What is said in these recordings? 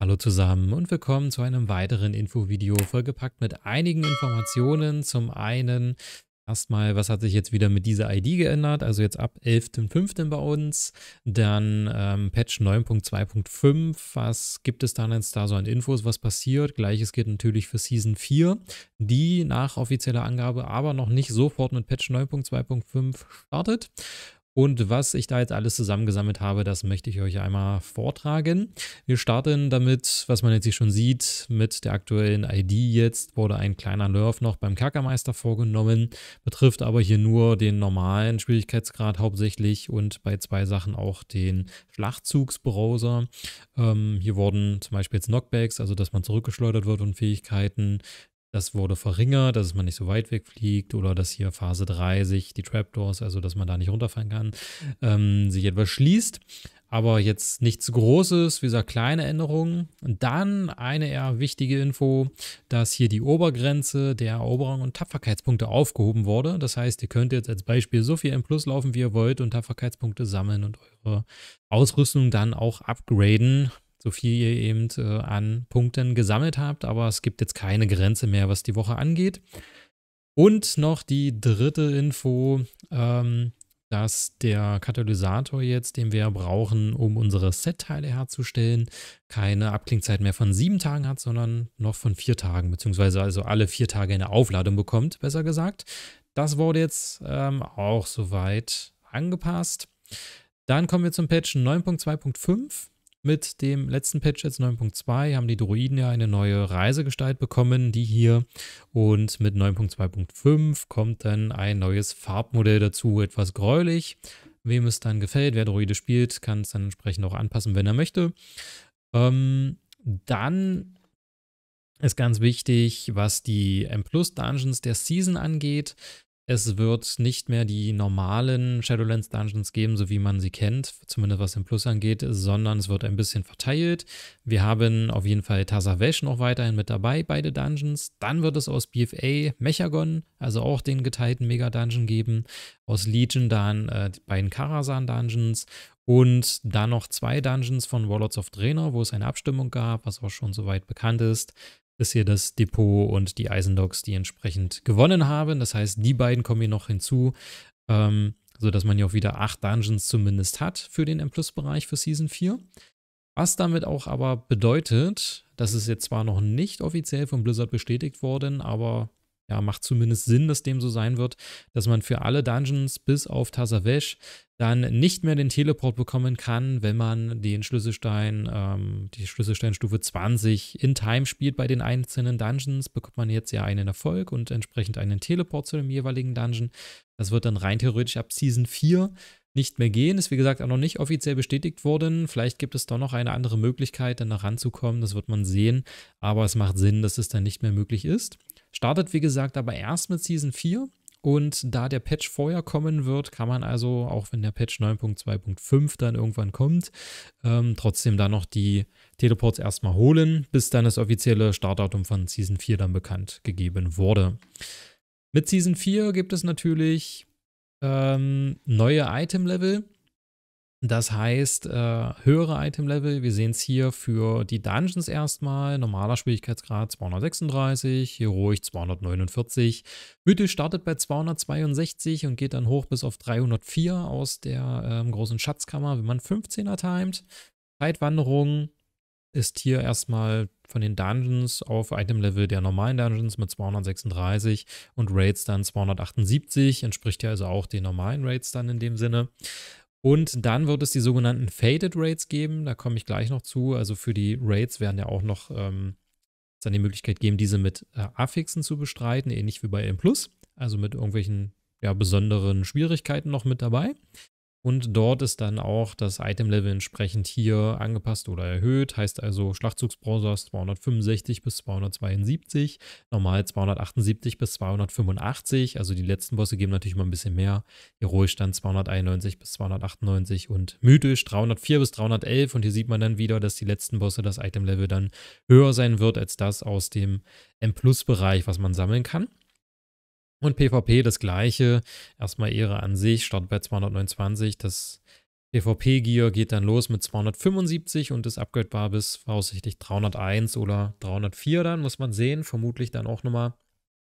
Hallo zusammen und willkommen zu einem weiteren Infovideo, vollgepackt mit einigen Informationen. Zum einen erstmal, was hat sich jetzt wieder mit dieser ID geändert, also jetzt ab 11.05. bei uns. Dann ähm, Patch 9.2.5, was gibt es dann jetzt da so an Infos, was passiert? Gleiches gilt natürlich für Season 4, die nach offizieller Angabe aber noch nicht sofort mit Patch 9.2.5 startet. Und was ich da jetzt alles zusammengesammelt habe, das möchte ich euch einmal vortragen. Wir starten damit, was man jetzt hier schon sieht, mit der aktuellen ID jetzt wurde ein kleiner Nerf noch beim Kerkermeister vorgenommen, betrifft aber hier nur den normalen Schwierigkeitsgrad hauptsächlich und bei zwei Sachen auch den Schlachtzugsbrowser. Ähm, hier wurden zum Beispiel jetzt Knockbacks, also dass man zurückgeschleudert wird und Fähigkeiten das wurde verringert, dass man nicht so weit wegfliegt oder dass hier Phase 3 sich die Trapdoors, also dass man da nicht runterfallen kann, ähm, sich etwas schließt. Aber jetzt nichts Großes, wie gesagt, kleine Änderungen. Und dann eine eher wichtige Info, dass hier die Obergrenze der Eroberung und Tapferkeitspunkte aufgehoben wurde. Das heißt, ihr könnt jetzt als Beispiel so viel M Plus laufen, wie ihr wollt und Tapferkeitspunkte sammeln und eure Ausrüstung dann auch upgraden so viel ihr eben äh, an Punkten gesammelt habt, aber es gibt jetzt keine Grenze mehr, was die Woche angeht. Und noch die dritte Info, ähm, dass der Katalysator jetzt, den wir brauchen, um unsere Set-Teile herzustellen, keine Abklingzeit mehr von sieben Tagen hat, sondern noch von vier Tagen, beziehungsweise also alle vier Tage eine Aufladung bekommt, besser gesagt. Das wurde jetzt ähm, auch soweit angepasst. Dann kommen wir zum Patch 9.2.5. Mit dem letzten Patch jetzt 9.2 haben die Droiden ja eine neue Reisegestalt bekommen, die hier. Und mit 9.2.5 kommt dann ein neues Farbmodell dazu, etwas gräulich. Wem es dann gefällt, wer Droide spielt, kann es dann entsprechend auch anpassen, wenn er möchte. Ähm, dann ist ganz wichtig, was die M-Plus-Dungeons der Season angeht. Es wird nicht mehr die normalen Shadowlands Dungeons geben, so wie man sie kennt, zumindest was den Plus angeht, sondern es wird ein bisschen verteilt. Wir haben auf jeden Fall Tazavesh noch weiterhin mit dabei, beide Dungeons. Dann wird es aus BFA Mechagon, also auch den geteilten Mega-Dungeon geben. Aus Legion dann äh, die beiden Karasan-Dungeons und dann noch zwei Dungeons von Warlords of Draenor, wo es eine Abstimmung gab, was auch schon soweit bekannt ist ist hier das Depot und die Eisendocks, die entsprechend gewonnen haben. Das heißt, die beiden kommen hier noch hinzu, ähm, sodass man hier auch wieder acht Dungeons zumindest hat für den M-Plus-Bereich für Season 4. Was damit auch aber bedeutet, das ist jetzt zwar noch nicht offiziell von Blizzard bestätigt worden, aber ja, macht zumindest Sinn, dass dem so sein wird, dass man für alle Dungeons bis auf Tazavesh dann nicht mehr den Teleport bekommen kann, wenn man den Schlüsselstein, ähm, die Schlüsselsteinstufe 20 in Time spielt bei den einzelnen Dungeons, bekommt man jetzt ja einen Erfolg und entsprechend einen Teleport zu dem jeweiligen Dungeon. Das wird dann rein theoretisch ab Season 4 nicht mehr gehen. Ist wie gesagt auch noch nicht offiziell bestätigt worden. Vielleicht gibt es doch noch eine andere Möglichkeit, dann da ranzukommen. Das wird man sehen. Aber es macht Sinn, dass es dann nicht mehr möglich ist. Startet wie gesagt aber erst mit Season 4 und da der Patch vorher kommen wird, kann man also, auch wenn der Patch 9.2.5 dann irgendwann kommt, ähm, trotzdem dann noch die Teleports erstmal holen, bis dann das offizielle Startdatum von Season 4 dann bekannt gegeben wurde. Mit Season 4 gibt es natürlich ähm, neue Item-Level. Das heißt, äh, höhere Item-Level, wir sehen es hier für die Dungeons erstmal, normaler Schwierigkeitsgrad 236, hier ruhig 249, Mythisch startet bei 262 und geht dann hoch bis auf 304 aus der ähm, großen Schatzkammer, wenn man 15er timet. Zeitwanderung ist hier erstmal von den Dungeons auf Item-Level der normalen Dungeons mit 236 und Raids dann 278, entspricht ja also auch den normalen Raids dann in dem Sinne. Und dann wird es die sogenannten Faded Rates geben. Da komme ich gleich noch zu. Also für die Rates werden ja auch noch ähm, dann die Möglichkeit geben, diese mit äh, Affixen zu bestreiten, ähnlich wie bei M+. Also mit irgendwelchen ja, besonderen Schwierigkeiten noch mit dabei. Und dort ist dann auch das Item-Level entsprechend hier angepasst oder erhöht. Heißt also Schlachtzugsbrowser 265 bis 272, normal 278 bis 285. Also die letzten Bosse geben natürlich mal ein bisschen mehr. Heroisch dann 291 bis 298 und mythisch 304 bis 311. Und hier sieht man dann wieder, dass die letzten Bosse das Item-Level dann höher sein wird als das aus dem M-Plus-Bereich, was man sammeln kann. Und PvP das gleiche. Erstmal Ehre an sich, startet bei 229. Das PvP-Gear geht dann los mit 275 und ist upgradebar bis voraussichtlich 301 oder 304 dann, muss man sehen. Vermutlich dann auch nochmal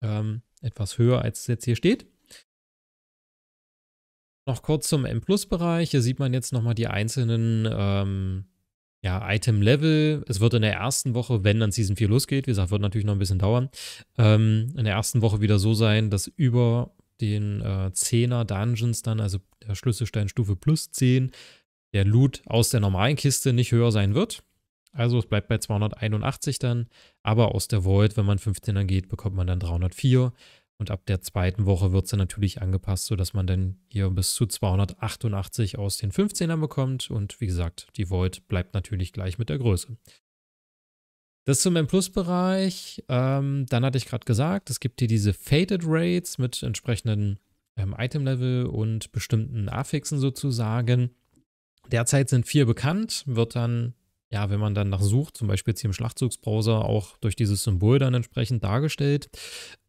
ähm, etwas höher, als es jetzt hier steht. Noch kurz zum M-Plus-Bereich. Hier sieht man jetzt nochmal die einzelnen ähm, ja, Item-Level. Es wird in der ersten Woche, wenn dann Season 4 losgeht, wie gesagt, wird natürlich noch ein bisschen dauern, ähm, in der ersten Woche wieder so sein, dass über den äh, 10er Dungeons dann, also der Schlüsselstein Stufe plus 10, der Loot aus der normalen Kiste nicht höher sein wird. Also es bleibt bei 281 dann, aber aus der Void, wenn man 15 dann geht, bekommt man dann 304. Und ab der zweiten Woche wird sie natürlich angepasst, sodass man dann hier bis zu 288 aus den 15ern bekommt. Und wie gesagt, die Volt bleibt natürlich gleich mit der Größe. Das zum M-Plus-Bereich. Ähm, dann hatte ich gerade gesagt, es gibt hier diese Faded Rates mit entsprechenden ähm, Item-Level und bestimmten Affixen sozusagen. Derzeit sind vier bekannt, wird dann ja, wenn man dann nach sucht, zum Beispiel jetzt hier im Schlachtzugsbrowser, auch durch dieses Symbol dann entsprechend dargestellt.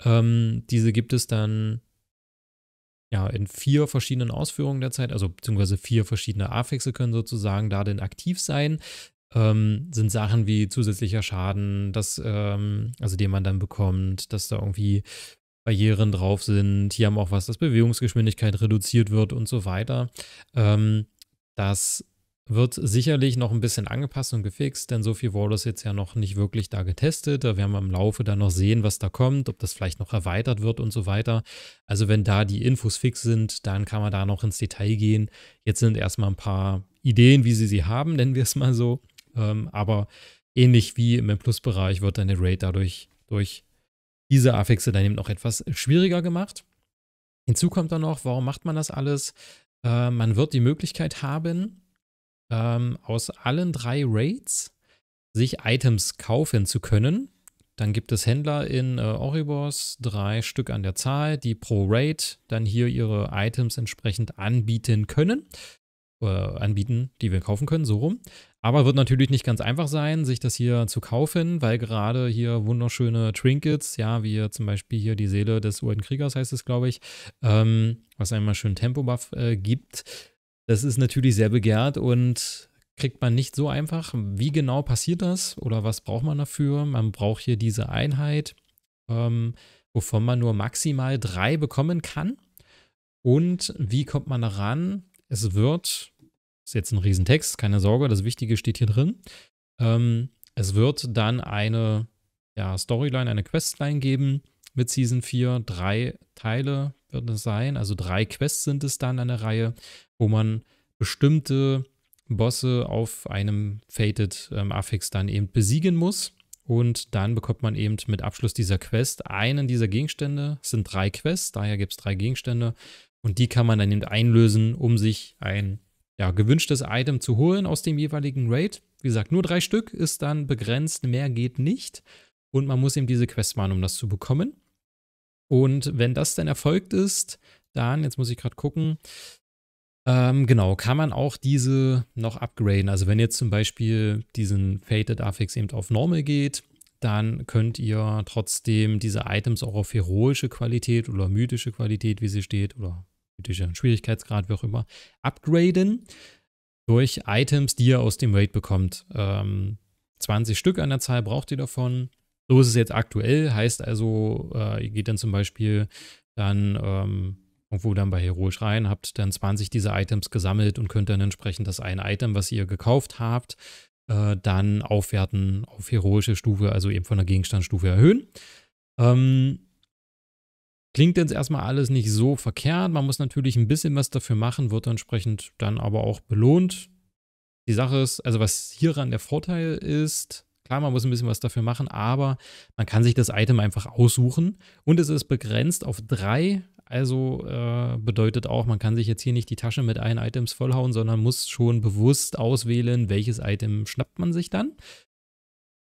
Ähm, diese gibt es dann ja, in vier verschiedenen Ausführungen derzeit, also beziehungsweise vier verschiedene Affixe können sozusagen da denn aktiv sein. Ähm, sind Sachen wie zusätzlicher Schaden, das, ähm, also den man dann bekommt, dass da irgendwie Barrieren drauf sind. Hier haben auch was, dass Bewegungsgeschwindigkeit reduziert wird und so weiter. Ähm, das wird sicherlich noch ein bisschen angepasst und gefixt, denn so viel wurde es jetzt ja noch nicht wirklich da getestet. Da werden wir im Laufe dann noch sehen, was da kommt, ob das vielleicht noch erweitert wird und so weiter. Also wenn da die Infos fix sind, dann kann man da noch ins Detail gehen. Jetzt sind erstmal ein paar Ideen, wie sie sie haben, nennen wir es mal so. Ähm, aber ähnlich wie im M-Plus-Bereich wird dann der Raid dadurch durch diese Affixe dann eben noch etwas schwieriger gemacht. Hinzu kommt dann noch, warum macht man das alles? Äh, man wird die Möglichkeit haben, ähm, aus allen drei Raids sich Items kaufen zu können. Dann gibt es Händler in äh, Oribos, drei Stück an der Zahl, die pro Raid dann hier ihre Items entsprechend anbieten können. Äh, anbieten, die wir kaufen können, so rum. Aber wird natürlich nicht ganz einfach sein, sich das hier zu kaufen, weil gerade hier wunderschöne Trinkets, ja, wie zum Beispiel hier die Seele des Kriegers heißt es, glaube ich, ähm, was einmal schön Tempo-Buff äh, gibt, das ist natürlich sehr begehrt und kriegt man nicht so einfach. Wie genau passiert das oder was braucht man dafür? Man braucht hier diese Einheit, ähm, wovon man nur maximal drei bekommen kann. Und wie kommt man daran? Es wird, ist jetzt ein Riesentext, keine Sorge, das Wichtige steht hier drin. Ähm, es wird dann eine ja, Storyline, eine Questline geben, mit Season 4. Drei Teile wird es sein, also drei Quests sind es dann an der Reihe, wo man bestimmte Bosse auf einem Fated ähm, Affix dann eben besiegen muss. Und dann bekommt man eben mit Abschluss dieser Quest einen dieser Gegenstände. Es sind drei Quests, daher gibt es drei Gegenstände. Und die kann man dann eben einlösen, um sich ein ja, gewünschtes Item zu holen aus dem jeweiligen Raid. Wie gesagt, nur drei Stück ist dann begrenzt, mehr geht nicht. Und man muss eben diese Quest machen, um das zu bekommen. Und wenn das dann erfolgt ist, dann, jetzt muss ich gerade gucken, ähm, genau, kann man auch diese noch upgraden. Also wenn jetzt zum Beispiel diesen Fated Affix eben auf Normal geht, dann könnt ihr trotzdem diese Items auch auf heroische Qualität oder mythische Qualität, wie sie steht, oder mythischer Schwierigkeitsgrad, wie auch immer, upgraden durch Items, die ihr aus dem Raid bekommt. Ähm, 20 Stück an der Zahl braucht ihr davon. So ist es jetzt aktuell, heißt also, äh, ihr geht dann zum Beispiel dann ähm, irgendwo dann bei Heroisch rein, habt dann 20 dieser Items gesammelt und könnt dann entsprechend das ein Item, was ihr gekauft habt, äh, dann aufwerten auf heroische Stufe, also eben von der Gegenstandsstufe erhöhen. Ähm, Klingt jetzt erstmal alles nicht so verkehrt. Man muss natürlich ein bisschen was dafür machen, wird entsprechend dann aber auch belohnt. Die Sache ist, also was hieran der Vorteil ist, Klar, man muss ein bisschen was dafür machen, aber man kann sich das Item einfach aussuchen und es ist begrenzt auf drei. Also äh, bedeutet auch, man kann sich jetzt hier nicht die Tasche mit allen Items vollhauen, sondern muss schon bewusst auswählen, welches Item schnappt man sich dann.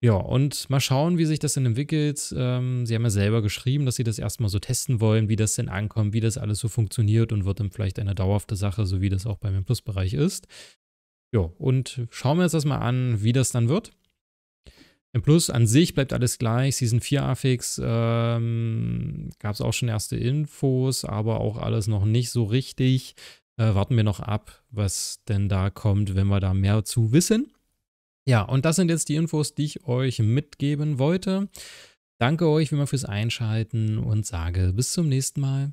Ja, und mal schauen, wie sich das denn entwickelt. Ähm, sie haben ja selber geschrieben, dass sie das erstmal so testen wollen, wie das denn ankommt, wie das alles so funktioniert und wird dann vielleicht eine dauerhafte Sache, so wie das auch beim Plus-Bereich ist. Ja, und schauen wir uns das mal an, wie das dann wird. Im Plus an sich bleibt alles gleich. Season 4 Affix ähm, gab es auch schon erste Infos, aber auch alles noch nicht so richtig. Äh, warten wir noch ab, was denn da kommt, wenn wir da mehr zu wissen. Ja, und das sind jetzt die Infos, die ich euch mitgeben wollte. Danke euch wie immer fürs Einschalten und sage bis zum nächsten Mal.